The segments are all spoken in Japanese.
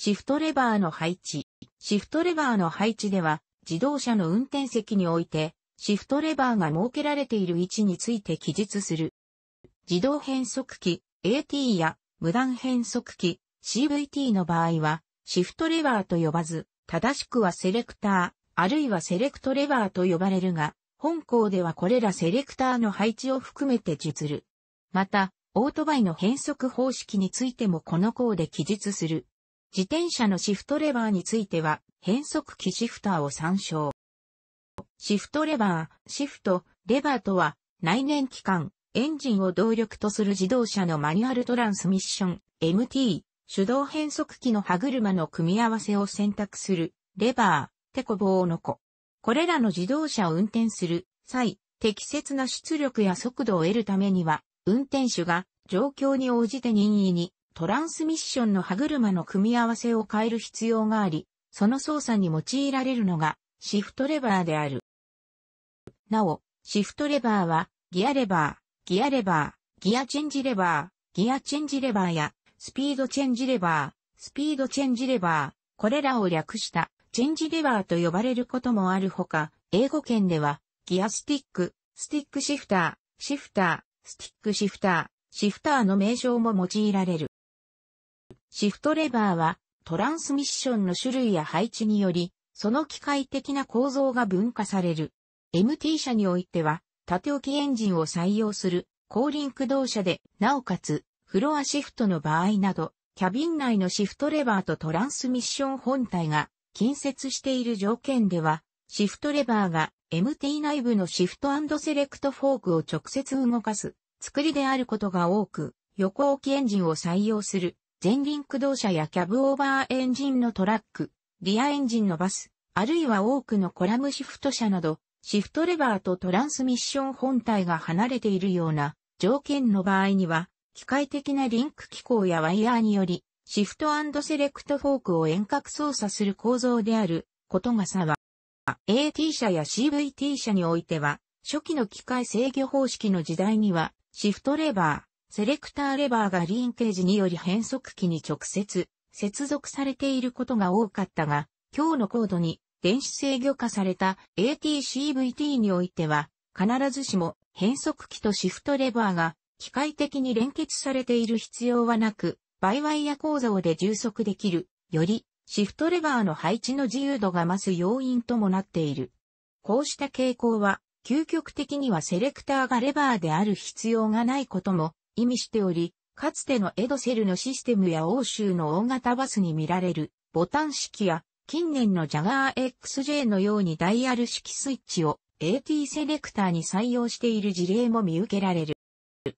シフトレバーの配置。シフトレバーの配置では、自動車の運転席において、シフトレバーが設けられている位置について記述する。自動変速機 AT や無断変速機 CVT の場合は、シフトレバーと呼ばず、正しくはセレクター、あるいはセレクトレバーと呼ばれるが、本校ではこれらセレクターの配置を含めて述る。また、オートバイの変速方式についてもこの項で記述する。自転車のシフトレバーについては、変速機シフターを参照。シフトレバー、シフト、レバーとは、内燃機関、エンジンを動力とする自動車のマニュアルトランスミッション、MT、手動変速機の歯車の組み合わせを選択する、レバー、テコ棒の子。これらの自動車を運転する際、適切な出力や速度を得るためには、運転手が状況に応じて任意にトランスミッションの歯車の組み合わせを変える必要があり、その操作に用いられるのがシフトレバーである。なお、シフトレバーはギアレバー、ギアレバー、ギアチェンジレバー、ギアチェンジレバーやスピードチェンジレバー、スピードチェンジレバー、これらを略したチェンジレバーと呼ばれることもあるほか、英語圏ではギアスティック、スティックシフター、シフター、スティックシフター、シフターの名称も用いられる。シフトレバーはトランスミッションの種類や配置により、その機械的な構造が分化される。MT 車においては、縦置きエンジンを採用する、後輪駆動車で、なおかつ、フロアシフトの場合など、キャビン内のシフトレバーとトランスミッション本体が近接している条件では、シフトレバーが MT 内部のシフトセレクトフォークを直接動かす作りであることが多く、横置きエンジンを採用する前輪駆動車やキャブオーバーエンジンのトラック、リアエンジンのバス、あるいは多くのコラムシフト車など、シフトレバーとトランスミッション本体が離れているような条件の場合には、機械的なリンク機構やワイヤーにより、シフトセレクトフォークを遠隔操作する構造であることが差は、AT 車や CVT 車においては、初期の機械制御方式の時代には、シフトレバー、セレクターレバーがリンケージにより変速機に直接接続されていることが多かったが、今日のコードに電子制御化された ATCVT においては、必ずしも変速機とシフトレバーが機械的に連結されている必要はなく、バイワイヤ構造で充足できる、よりシフトレバーの配置の自由度が増す要因ともなっている。こうした傾向は、究極的にはセレクターがレバーである必要がないことも意味しており、かつてのエドセルのシステムや欧州の大型バスに見られるボタン式や近年のジャガー XJ のようにダイヤル式スイッチを AT セレクターに採用している事例も見受けられる。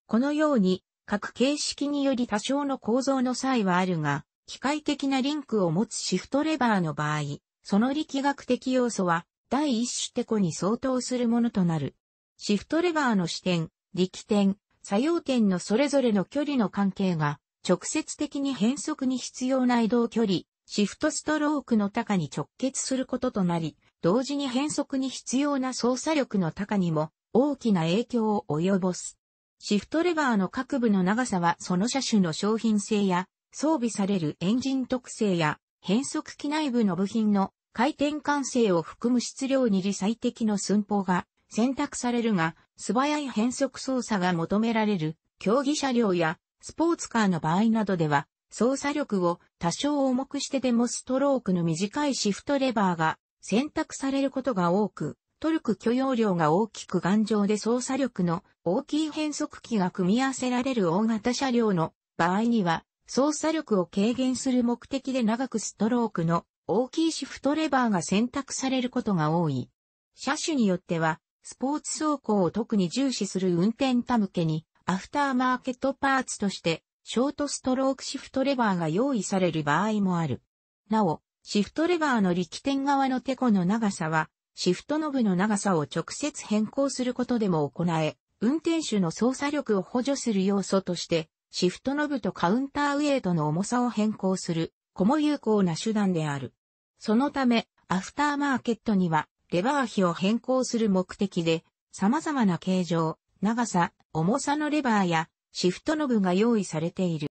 このように各形式により多少の構造の際はあるが、機械的なリンクを持つシフトレバーの場合、その力学的要素は第一種テコに相当するものとなる。シフトレバーの視点、力点、作用点のそれぞれの距離の関係が、直接的に変速に必要な移動距離、シフトストロークの高に直結することとなり、同時に変速に必要な操作力の高にも大きな影響を及ぼす。シフトレバーの各部の長さはその車種の商品性や装備されるエンジン特性や変速機内部の部品の回転管性を含む質量に理最適の寸法が選択されるが、素早い変速操作が求められる、競技車両やスポーツカーの場合などでは、操作力を多少重くしてでもストロークの短いシフトレバーが選択されることが多く、トルク許容量が大きく頑丈で操作力の大きい変速機が組み合わせられる大型車両の場合には、操作力を軽減する目的で長くストロークの大きいシフトレバーが選択されることが多い。車種によっては、スポーツ走行を特に重視する運転他向けに、アフターマーケットパーツとして、ショートストロークシフトレバーが用意される場合もある。なお、シフトレバーの力点側のテコの長さは、シフトノブの長さを直接変更することでも行え、運転手の操作力を補助する要素として、シフトノブとカウンターウェイトの重さを変更する、子も有効な手段である。そのため、アフターマーケットには、レバー比を変更する目的で、様々な形状、長さ、重さのレバーやシフトノブが用意されている。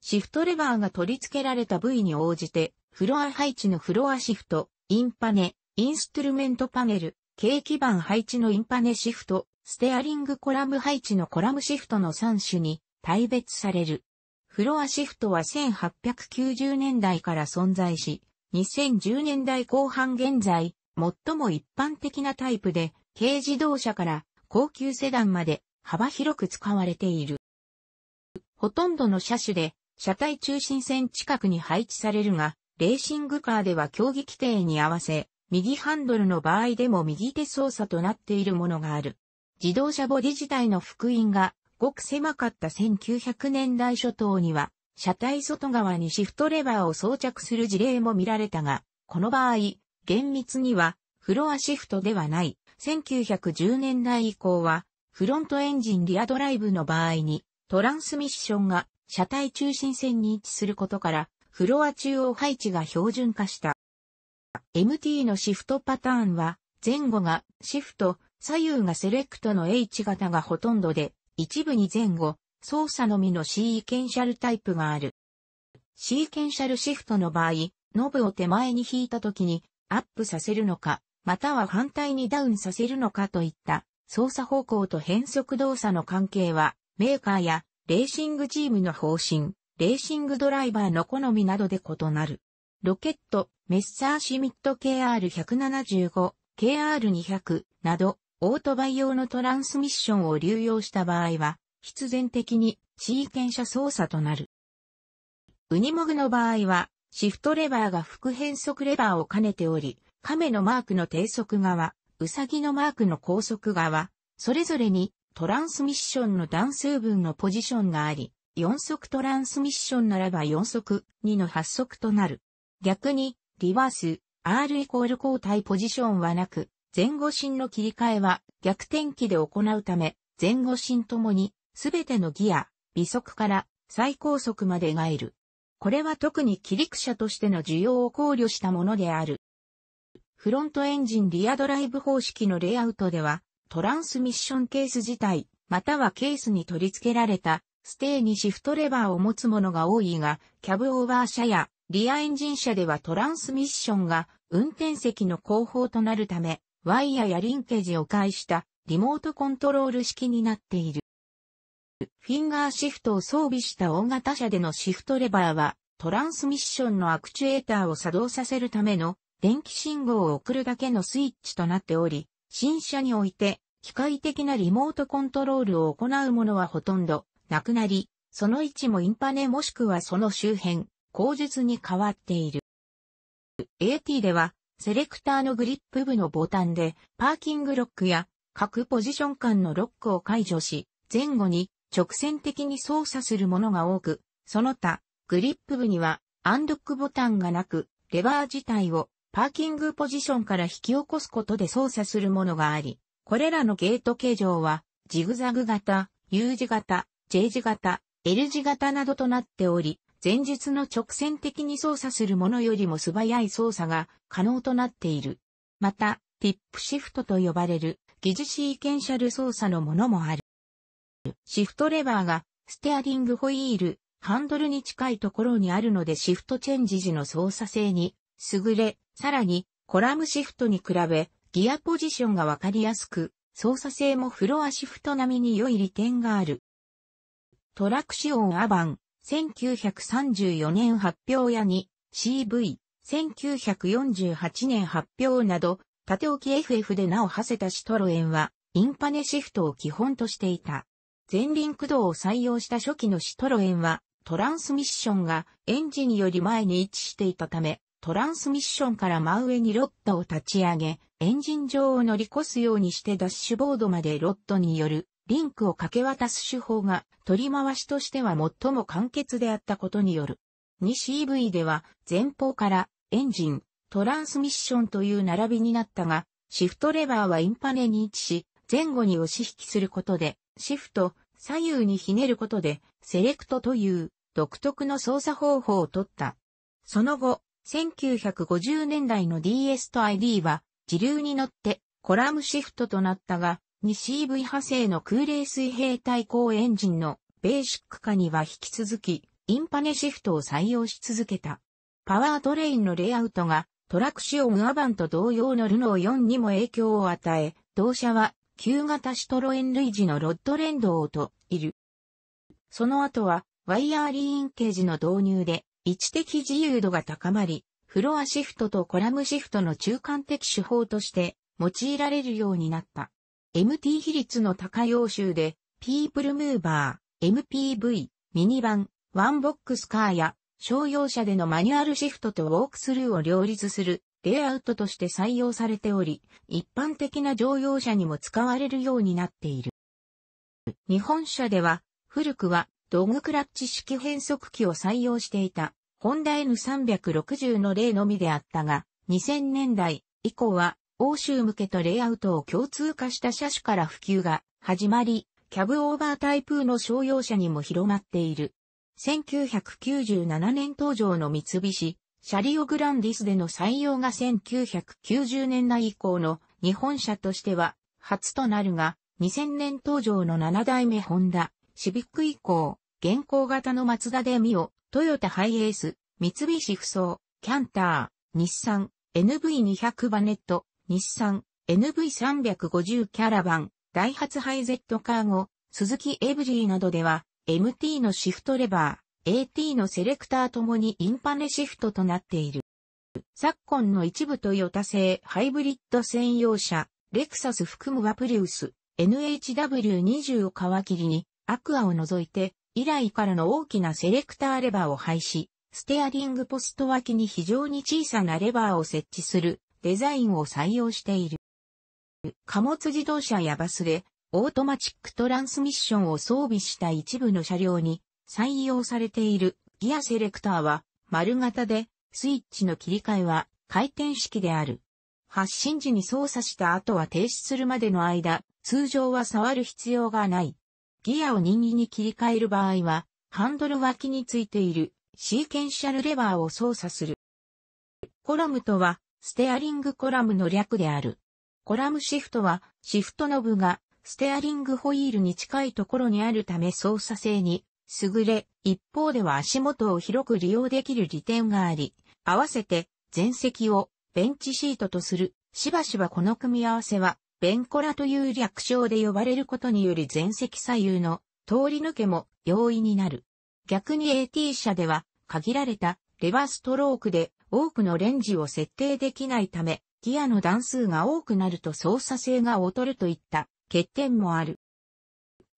シフトレバーが取り付けられた部位に応じて、フロア配置のフロアシフト、インパネ、インストゥルメントパネル、軽基板配置のインパネシフト、ステアリングコラム配置のコラムシフトの3種に大別される。フロアシフトは1890年代から存在し、2010年代後半現在、最も一般的なタイプで、軽自動車から高級セダンまで幅広く使われている。ほとんどの車種で、車体中心線近くに配置されるが、レーシングカーでは競技規定に合わせ、右ハンドルの場合でも右手操作となっているものがある。自動車ボディ自体の福音が、ごく狭かった1900年代初頭には、車体外側にシフトレバーを装着する事例も見られたが、この場合、厳密にはフロアシフトではない。1910年代以降はフロントエンジンリアドライブの場合にトランスミッションが車体中心線に位置することからフロア中央配置が標準化した。MT のシフトパターンは前後がシフト、左右がセレクトの H 型がほとんどで一部に前後、操作のみのシーケンシャルタイプがある。シーケンシャルシフトの場合、ノブを手前に引いた時にアップさせるのか、または反対にダウンさせるのかといった操作方向と変速動作の関係は、メーカーやレーシングチームの方針、レーシングドライバーの好みなどで異なる。ロケット、メッサーシミット KR175、KR200 など、オートバイ用のトランスミッションを流用した場合は、必然的にシーケンャ操作となる。ウニモグの場合は、シフトレバーが副変速レバーを兼ねており、亀のマークの低速側、ウサギのマークの高速側、それぞれにトランスミッションの段数分のポジションがあり、4速トランスミッションならば4速、2の8速となる。逆に、リバース、R イコール交代ポジションはなく、前後進の切り替えは逆転機で行うため、前後進ともに、すべてのギア、微速から最高速までがいる。これは特に切り口としての需要を考慮したものである。フロントエンジンリアドライブ方式のレイアウトでは、トランスミッションケース自体、またはケースに取り付けられた、ステーにシフトレバーを持つものが多いが、キャブオーバー車やリアエンジン車ではトランスミッションが運転席の後方となるため、ワイヤやリンケージを介したリモートコントロール式になっている。フィンガーシフトを装備した大型車でのシフトレバーは、トランスミッションのアクチュエーターを作動させるための電気信号を送るだけのスイッチとなっており、新車において機械的なリモートコントロールを行うものはほとんどなくなり、その位置もインパネもしくはその周辺、口述に変わっている。AT では、セレクターのグリップ部のボタンで、パーキングロックや各ポジション間のロックを解除し、前後に直線的に操作するものが多く、その他、グリップ部にはアンドックボタンがなく、レバー自体をパーキングポジションから引き起こすことで操作するものがあり、これらのゲート形状は、ジグザグ型、U 字型、J 字型、L 字型などとなっており、前述の直線的に操作するものよりも素早い操作が可能となっている。また、ティップシフトと呼ばれる疑似シーケンシャル操作のものもある。シフトレバーが、ステアリングホイール、ハンドルに近いところにあるのでシフトチェンジ時の操作性に優れ、さらにコラムシフトに比べギアポジションがわかりやすく、操作性もフロアシフト並みに良い利点がある。トラクシオンアバン、1934年発表やに CV、1948年発表など、縦置き FF で名を馳せたシトロエンは、インパネシフトを基本としていた。前輪駆動を採用した初期のシトロエンは、トランスミッションがエンジンより前に位置していたため、トランスミッションから真上にロッドを立ち上げ、エンジン上を乗り越すようにしてダッシュボードまでロッドによるリンクを掛け渡す手法が取り回しとしては最も簡潔であったことによる。2CV では前方からエンジン、トランスミッションという並びになったが、シフトレバーはインパネに位置し、前後に押し引きすることでシフト、左右にひねることで、セレクトという独特の操作方法を取った。その後、1950年代の DS と ID は、自流に乗ってコラムシフトとなったが、2CV 派生の空冷水平対向エンジンのベーシック化には引き続き、インパネシフトを採用し続けた。パワートレインのレイアウトがトラクシオンアバンと同様のルノー4にも影響を与え、同社は旧型シトロエン類似のロッド連動といる。その後は、ワイヤーリーンケージの導入で、位置的自由度が高まり、フロアシフトとコラムシフトの中間的手法として用いられるようになった。MT 比率の高い欧州で、ピープルムーバー、MPV、ミニバン、ワンボックスカーや、商用車でのマニュアルシフトとウォークスルーを両立するレイアウトとして採用されており、一般的な乗用車にも使われるようになっている。日本車では、古くはドグクラッチ式変速機を採用していた、ホンダ N360 の例のみであったが、2000年代以降は、欧州向けとレイアウトを共通化した車種から普及が始まり、キャブオーバータイプの商用車にも広まっている。1997年登場の三菱シャリオグランディスでの採用が1990年代以降の日本車としては初となるが、2000年登場の7代目ホンダ、シビック以降、現行型のマツダデミオ、トヨタハイエース、三菱不装、キャンター、日産、NV200 バネット、日産、NV350 キャラバン、ダイハツハイゼットカーゴ、鈴木エブリーなどでは、MT のシフトレバー、AT のセレクターともにインパネシフトとなっている。昨今の一部トヨタ製ハイブリッド専用車、レクサス含むワプリウス、NHW20 を皮切りに、アクアを除いて、以来からの大きなセレクターレバーを廃止、ステアリングポスト脇に非常に小さなレバーを設置するデザインを採用している。貨物自動車やバスで、オートマチックトランスミッションを装備した一部の車両に、採用されているギアセレクターは丸型でスイッチの切り替えは回転式である。発進時に操作した後は停止するまでの間、通常は触る必要がない。ギアを任意に切り替える場合は、ハンドル脇についているシーケンシャルレバーを操作する。コラムとは、ステアリングコラムの略である。コラムシフトは、シフトノブがステアリングホイールに近いところにあるため操作性に優れ、一方では足元を広く利用できる利点があり、合わせて前席をベンチシートとする、しばしばこの組み合わせは、ベンコラという略称で呼ばれることにより前席左右の通り抜けも容易になる。逆に AT 車では限られたレバーストロークで多くのレンジを設定できないため、ギアの段数が多くなると操作性が劣るといった欠点もある。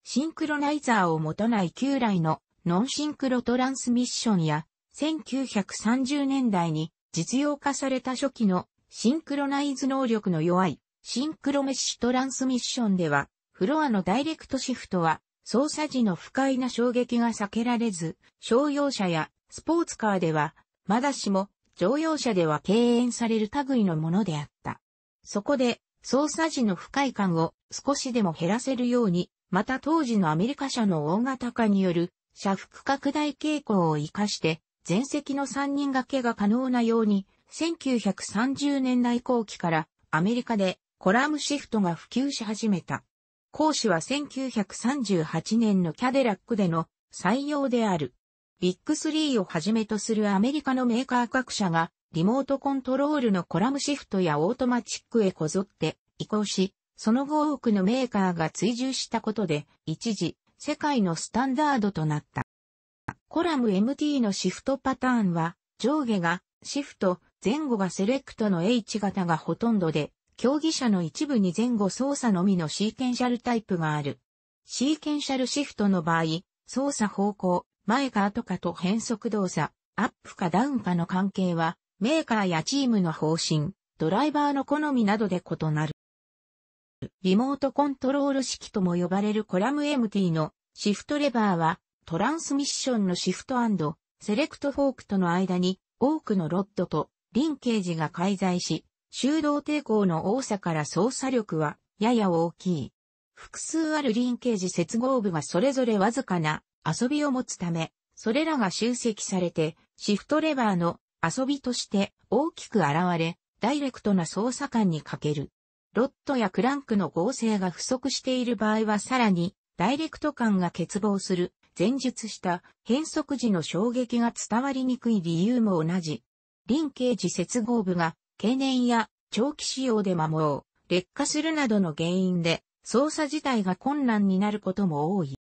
シンクロナイザーを持たない旧来のノンシンクロトランスミッションや、1930年代に実用化された初期のシンクロナイズ能力の弱いシンクロメッシュトランスミッションでは、フロアのダイレクトシフトは操作時の不快な衝撃が避けられず、商用車やスポーツカーでは、まだしも乗用車では敬遠される類のものであった。そこで、操作時の不快感を少しでも減らせるように、また当時のアメリカ社の大型化による社服拡大傾向を活かして、全席の3人掛けが可能なように、1930年代後期からアメリカでコラムシフトが普及し始めた。講師は1938年のキャデラックでの採用である。ビッグスリーをはじめとするアメリカのメーカー各社がリモートコントロールのコラムシフトやオートマチックへこぞって移行し、その後多くのメーカーが追従したことで、一時、世界のスタンダードとなった。コラム MT のシフトパターンは、上下がシフト、前後がセレクトの H 型がほとんどで、競技者の一部に前後操作のみのシーケンシャルタイプがある。シーケンシャルシフトの場合、操作方向、前か後かと変則動作、アップかダウンかの関係は、メーカーやチームの方針、ドライバーの好みなどで異なる。リモートコントロール式とも呼ばれるコラム MT のシフトレバーは、トランスミッションのシフトセレクトフォークとの間に多くのロッドとリンケージが介在し、修道抵抗の多さから操作力はやや大きい。複数あるリンケージ接合部がそれぞれわずかな遊びを持つため、それらが集積されて、シフトレバーの遊びとして大きく現れ、ダイレクトな操作感に欠ける。ロットやクランクの合成が不足している場合はさらに、ダイレクト感が欠乏する、前述した変速時の衝撃が伝わりにくい理由も同じ。臨形時接合部が、経年や長期使用で摩耗、劣化するなどの原因で、操作自体が困難になることも多い。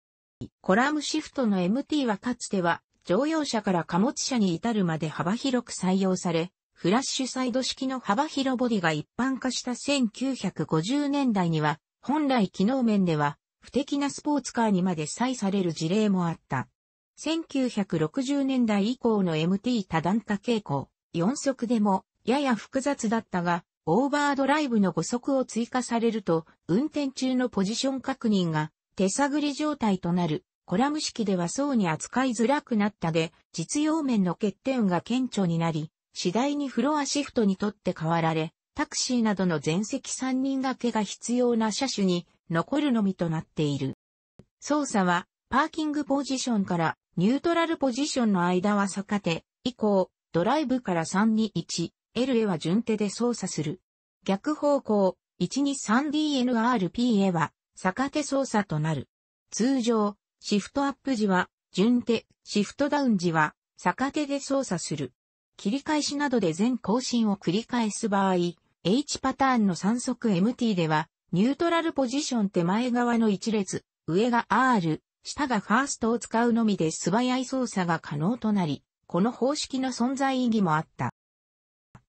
コラムシフトの MT はかつては、乗用車から貨物車に至るまで幅広く採用され、フラッシュサイド式の幅広ボディが一般化した1950年代には、本来機能面では、不適なスポーツカーにまで採される事例もあった。1960年代以降の MT 多段化傾向、4速でも、やや複雑だったが、オーバードライブの5速を追加されると、運転中のポジション確認が手探り状態となる、コラム式では層に扱いづらくなったで、実用面の欠点が顕著になり、次第にフロアシフトにとって変わられ、タクシーなどの全席3人掛けが必要な車種に残るのみとなっている。操作は、パーキングポジションからニュートラルポジションの間は逆手、以降、ドライブから3 2、1L へは順手で操作する。逆方向、123DNRP へは逆手操作となる。通常、シフトアップ時は順手、シフトダウン時は逆手で操作する。切り返しなどで全更新を繰り返す場合、H パターンの3速 MT では、ニュートラルポジション手前側の1列、上が R、下がファーストを使うのみで素早い操作が可能となり、この方式の存在意義もあった。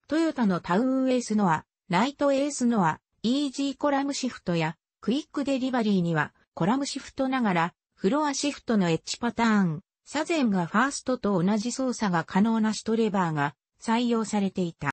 トヨタのタウンエースノア、ライトエースノア、EG コラムシフトやクイックデリバリーにはコラムシフトながらフロアシフトのエッジパターン、サゼンがファーストと同じ操作が可能なシュトレバーが採用されていた。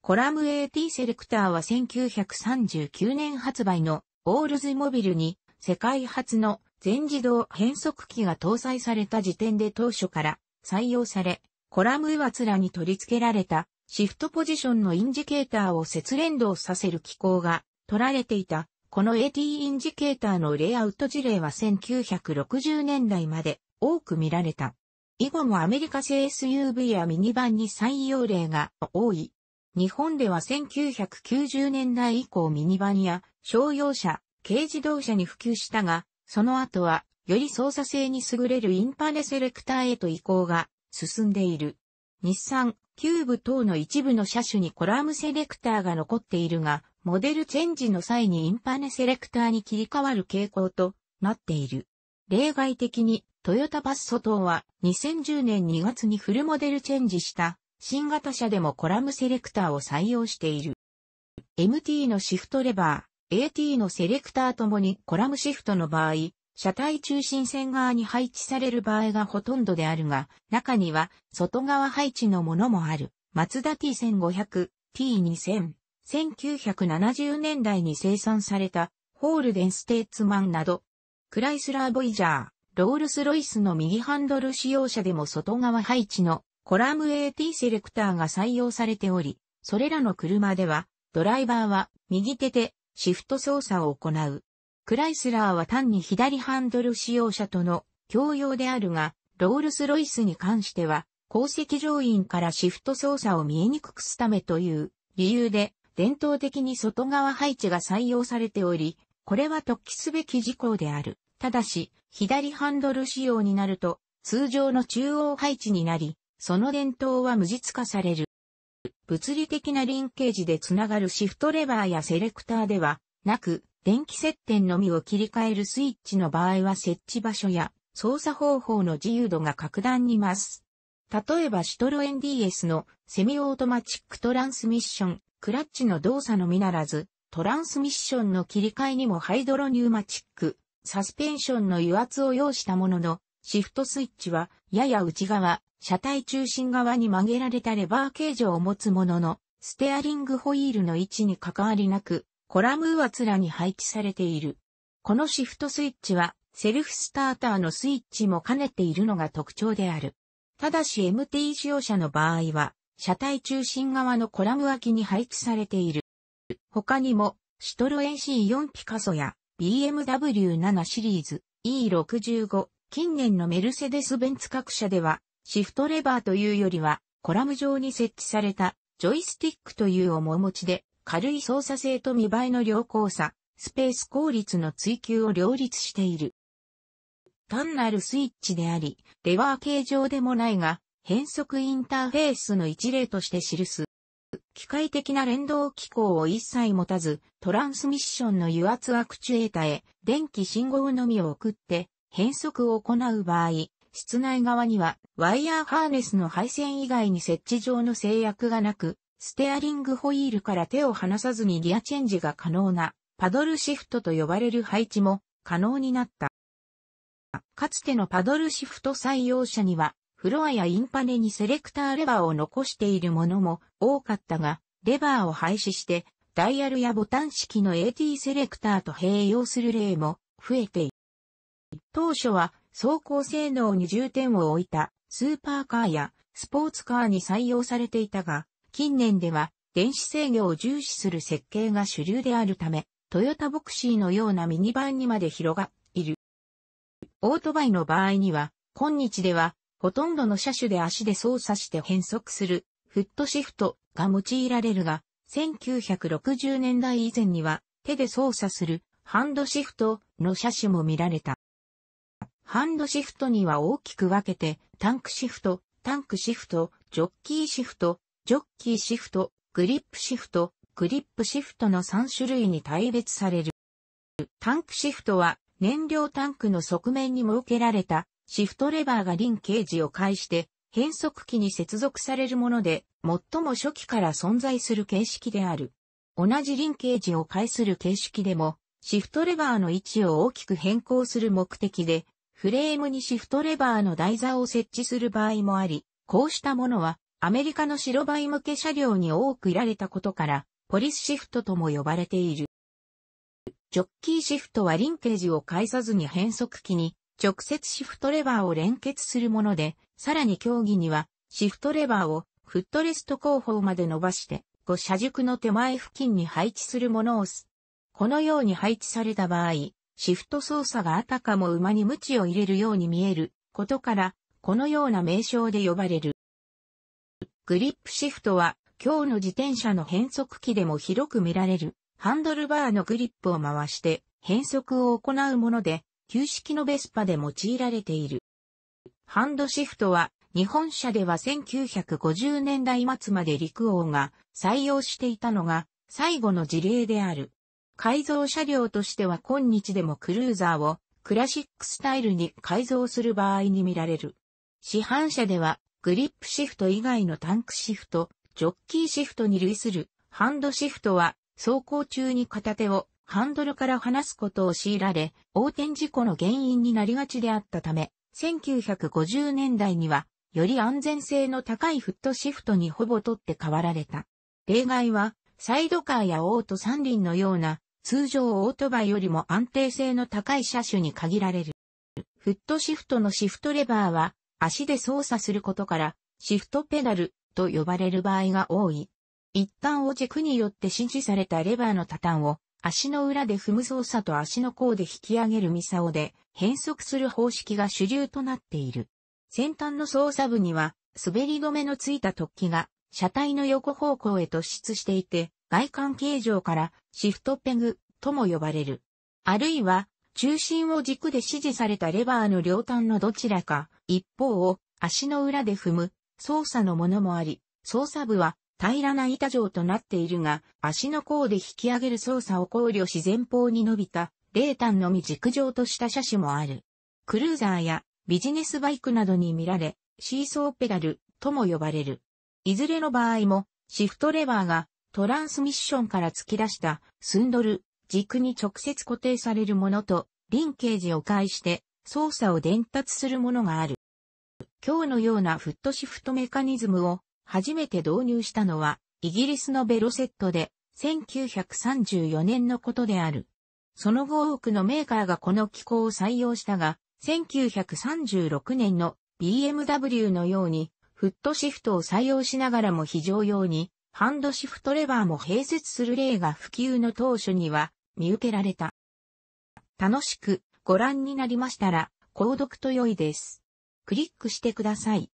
コラム AT セレクターは1939年発売のオールズモビルに世界初の全自動変速機が搭載された時点で当初から採用され、コラム上面に取り付けられたシフトポジションのインジケーターを節連動させる機構が取られていた。この AT インジケーターのレイアウト事例は1960年代まで多く見られた。以後もアメリカ製 SUV やミニバンに採用例が多い。日本では1990年代以降ミニバンや商用車、軽自動車に普及したが、その後はより操作性に優れるインパネセレクターへと移行が進んでいる。日産、キューブ等の一部の車種にコラムセレクターが残っているが、モデルチェンジの際にインパネセレクターに切り替わる傾向となっている。例外的にトヨタパッソ等は2010年2月にフルモデルチェンジした新型車でもコラムセレクターを採用している。MT のシフトレバー、AT のセレクターともにコラムシフトの場合、車体中心線側に配置される場合がほとんどであるが、中には外側配置のものもある。マツダ T1500、T2000、1970年代に生産されたホールデンステーツマンなど、クライスラーボイジャー、ロールスロイスの右ハンドル使用者でも外側配置のコラム AT セレクターが採用されており、それらの車では、ドライバーは右手でシフト操作を行う。クライスラーは単に左ハンドル使用者との共用であるが、ロールスロイスに関しては、後席乗員からシフト操作を見えにくくすためという理由で、伝統的に外側配置が採用されており、これは突起すべき事項である。ただし、左ハンドル仕様になると、通常の中央配置になり、その伝統は無実化される。物理的なリンケージでつながるシフトレバーやセレクターではなく、電気接点のみを切り替えるスイッチの場合は設置場所や操作方法の自由度が格段に増す。例えばシトロエン DS のセミオートマチックトランスミッション、クラッチの動作のみならず、トランスミッションの切り替えにもハイドロニューマチック、サスペンションの油圧を要したものの、シフトスイッチは、やや内側、車体中心側に曲げられたレバー形状を持つものの、ステアリングホイールの位置に関わりなく、コラム上つらに配置されている。このシフトスイッチは、セルフスターターのスイッチも兼ねているのが特徴である。ただし MT 使用者の場合は、車体中心側のコラム脇に配置されている。他にも、シトロエン C4 ピカソや BMW7 シリーズ E65、近年のメルセデス・ベンツ各社では、シフトレバーというよりは、コラム状に設置された、ジョイスティックという面持ちで、軽い操作性と見栄えの良好さ、スペース効率の追求を両立している。単なるスイッチであり、レバー形状でもないが、変速インターフェースの一例として記す。機械的な連動機構を一切持たず、トランスミッションの油圧アクチュエータへ電気信号のみを送って変速を行う場合、室内側にはワイヤーハーネスの配線以外に設置上の制約がなく、ステアリングホイールから手を離さずにギアチェンジが可能なパドルシフトと呼ばれる配置も可能になった。かつてのパドルシフト採用者にはフロアやインパネにセレクターレバーを残しているものも多かったが、レバーを廃止して、ダイヤルやボタン式の AT セレクターと併用する例も増えている。当初は走行性能に重点を置いたスーパーカーやスポーツカーに採用されていたが、近年では電子制御を重視する設計が主流であるため、トヨタボクシーのようなミニバンにまで広がっている。オートバイの場合には、今日ではほとんどの車種で足で操作して変速する、フットシフトが用いられるが、1960年代以前には手で操作するハンドシフトの車種も見られた。ハンドシフトには大きく分けてタンクシフト、タンクシフト、ジョッキーシフト、ジョッキーシフト、グリップシフト、グリップシフトの3種類に対別される。タンクシフトは燃料タンクの側面に設けられたシフトレバーがリンケージを介して変速機に接続されるもので、最も初期から存在する形式である。同じリンケージを介する形式でも、シフトレバーの位置を大きく変更する目的で、フレームにシフトレバーの台座を設置する場合もあり、こうしたものはアメリカの白バイ向け車両に多くいられたことから、ポリスシフトとも呼ばれている。ジョッキーシフトはリンケージを介さずに変速機に直接シフトレバーを連結するもので、さらに競技には、シフトレバーをフットレスト後方まで伸ばして、ご車軸の手前付近に配置するものをす。このように配置された場合、シフト操作があたかも馬に鞭を入れるように見えることから、このような名称で呼ばれる。グリップシフトは、今日の自転車の変速機でも広く見られる、ハンドルバーのグリップを回して変速を行うもので、旧式のベスパで用いられている。ハンドシフトは日本車では1950年代末まで陸王が採用していたのが最後の事例である。改造車両としては今日でもクルーザーをクラシックスタイルに改造する場合に見られる。市販車ではグリップシフト以外のタンクシフト、ジョッキーシフトに類するハンドシフトは走行中に片手をハンドルから離すことを強いられ、横転事故の原因になりがちであったため、1950年代には、より安全性の高いフットシフトにほぼ取って代わられた。例外は、サイドカーやオート三輪のような、通常オートバイよりも安定性の高い車種に限られる。フットシフトのシフトレバーは、足で操作することから、シフトペダルと呼ばれる場合が多い。一旦を軸によって指示されたレバーの多端を足の裏で踏む操作と足の甲で引き上げるミサオで変速する方式が主流となっている。先端の操作部には滑り止めのついた突起が車体の横方向へ突出していて外観形状からシフトペグとも呼ばれる。あるいは中心を軸で指示されたレバーの両端のどちらか一方を足の裏で踏む操作のものもあり、操作部は平らな板状となっているが、足の甲で引き上げる操作を考慮し前方に伸びた、冷淡のみ軸状とした車種もある。クルーザーやビジネスバイクなどに見られ、シーソーペダルとも呼ばれる。いずれの場合も、シフトレバーがトランスミッションから突き出したスンドル、軸に直接固定されるものと、リンケージを介して操作を伝達するものがある。今日のようなフットシフトメカニズムを初めて導入したのは、イギリスのベロセットで、1934年のことである。その後多くのメーカーがこの機構を採用したが、1936年の BMW のように、フットシフトを採用しながらも非常用に、ハンドシフトレバーも併設する例が普及の当初には見受けられた。楽しくご覧になりましたら、購読と良いです。クリックしてください。